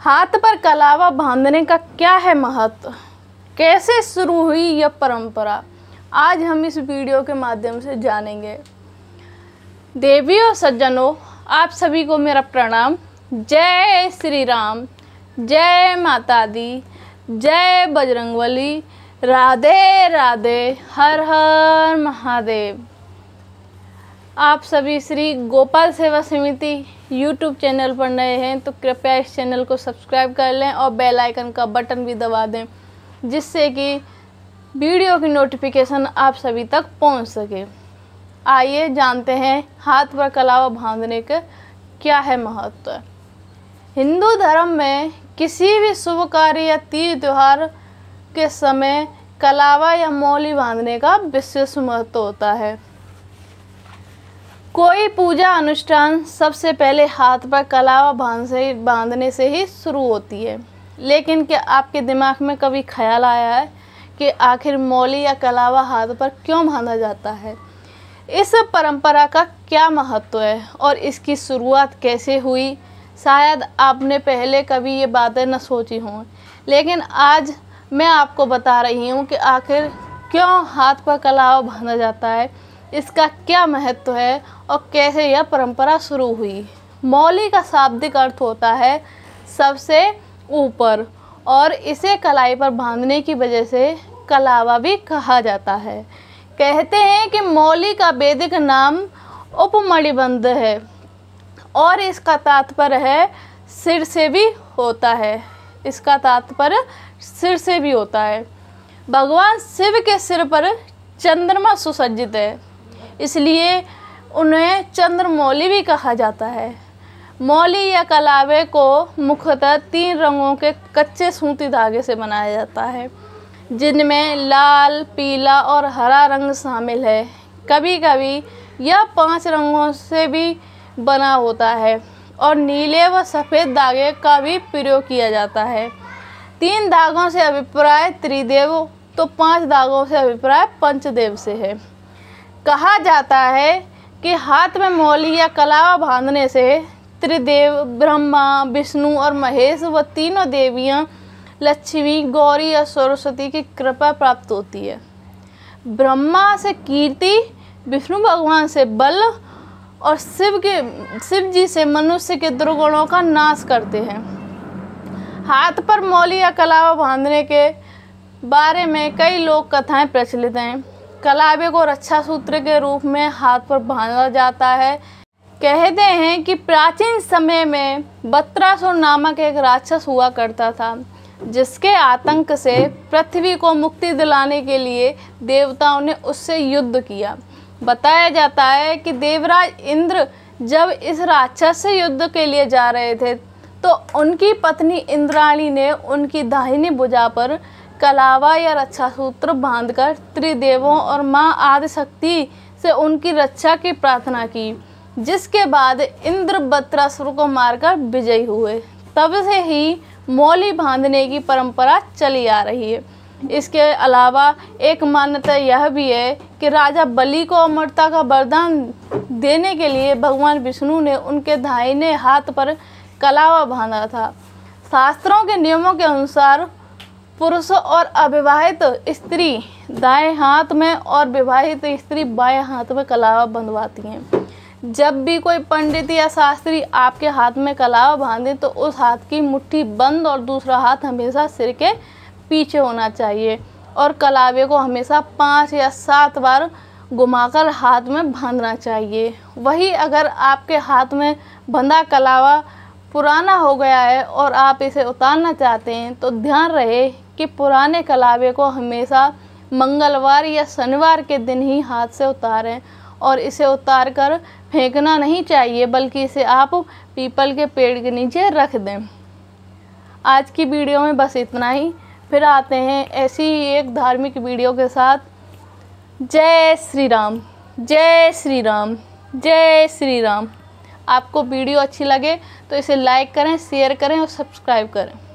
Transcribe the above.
हाथ पर कलावा बांधने का क्या है महत्व कैसे शुरू हुई यह परंपरा आज हम इस वीडियो के माध्यम से जानेंगे देवी और सज्जनों आप सभी को मेरा प्रणाम जय श्री राम जय माता दी जय बजरंगबली राधे राधे हर हर महादेव आप सभी श्री गोपाल सेवा समिति यूट्यूब चैनल पर नए हैं तो कृपया इस चैनल को सब्सक्राइब कर लें और बेल आइकन का बटन भी दबा दें जिससे कि वीडियो की नोटिफिकेशन आप सभी तक पहुंच सके आइए जानते हैं हाथ पर कलावा बांधने का क्या है महत्व हिंदू धर्म में किसी भी शुभ कार्य या तीज त्यौहार के समय कलावा या मौली बांधने का विशेष महत्व होता है कोई पूजा अनुष्ठान सबसे पहले हाथ पर कलावा बांध से बांधने से ही शुरू होती है लेकिन क्या आपके दिमाग में कभी ख्याल आया है कि आखिर मौली या कलावा हाथ पर क्यों बांधा जाता है इस परंपरा का क्या महत्व है और इसकी शुरुआत कैसे हुई शायद आपने पहले कभी ये बातें न सोची हों लेकिन आज मैं आपको बता रही हूँ कि आखिर क्यों हाथ पर कलावा बांधा जाता है इसका क्या महत्व है और कैसे यह परंपरा शुरू हुई मौली का शाब्दिक अर्थ होता है सबसे ऊपर और इसे कलाई पर बांधने की वजह से कलावा भी कहा जाता है कहते हैं कि मौली का वैदिक नाम उपमणिबंध है और इसका तात्पर्य है सिर से भी होता है इसका तात्पर्य सिर से भी होता है भगवान शिव के सिर पर चंद्रमा सुसज्जित है इसलिए उन्हें चंद्रमौली भी कहा जाता है मौली या कलावे को मुख्यतः तीन रंगों के कच्चे सूती धागे से बनाया जाता है जिनमें लाल पीला और हरा रंग शामिल है कभी कभी यह पांच रंगों से भी बना होता है और नीले व सफ़ेद धागे का भी प्रयोग किया जाता है तीन धागों से अभिप्राय त्रिदेव तो पांच धागों से अभिप्राय पंचदेव से है कहा जाता है कि हाथ में मौली या कलावा बांधने से त्रिदेव ब्रह्मा विष्णु और महेश व तीनों देवियां लक्ष्मी गौरी या सरस्वती की कृपा प्राप्त होती है ब्रह्मा से कीर्ति विष्णु भगवान से बल और शिव के शिव जी से मनुष्य के दुर्गुणों का नाश करते हैं हाथ पर मौली या कलावा बांधने के बारे में कई लोग कथाएं प्रचलित हैं कलाबे को रक्षा अच्छा सूत्र के रूप में हाथ पर बांधा जाता है कहते हैं कि प्राचीन समय में बत्रासुर नामक एक राक्षस हुआ करता था जिसके आतंक से पृथ्वी को मुक्ति दिलाने के लिए देवताओं ने उससे युद्ध किया बताया जाता है कि देवराज इंद्र जब इस राक्षस से युद्ध के लिए जा रहे थे तो उनकी पत्नी इंद्राणी ने उनकी दाहिनी भुजा पर कलावा या रक्षा सूत्र बांधकर त्रिदेवों और माँ आदि शक्ति से उनकी रक्षा की प्रार्थना की जिसके बाद इंद्र बत्रासुर को मारकर विजयी हुए तब से ही मौली बांधने की परंपरा चली आ रही है इसके अलावा एक मान्यता यह भी है कि राजा बलि को अमरता का वरदान देने के लिए भगवान विष्णु ने उनके दाहिने हाथ पर कलावा बांधा था शास्त्रों के नियमों के अनुसार पुरुषों और अविवाहित स्त्री दाएं हाथ में और विवाहित स्त्री बाएं हाथ में कलावा बंधवाती हैं जब भी कोई पंडित या शास्त्री आपके हाथ में कलावा बांधे तो उस हाथ की मुट्ठी बंद और दूसरा हाथ हमेशा सिर के पीछे होना चाहिए और कलावे को हमेशा पाँच या सात बार घुमाकर हाथ में बांधना चाहिए वही अगर आपके हाथ में बंधा कलावा पुराना हो गया है और आप इसे उतारना चाहते हैं तो ध्यान रहे कि पुराने कलावे को हमेशा मंगलवार या शनिवार के दिन ही हाथ से उतारें और इसे उतार कर फेंकना नहीं चाहिए बल्कि इसे आप पीपल के पेड़ के नीचे रख दें आज की वीडियो में बस इतना ही फिर आते हैं ऐसी ही एक धार्मिक वीडियो के साथ जय श्री राम जय श्री राम जय श्री राम आपको वीडियो अच्छी लगे तो इसे लाइक करें शेयर करें और सब्सक्राइब करें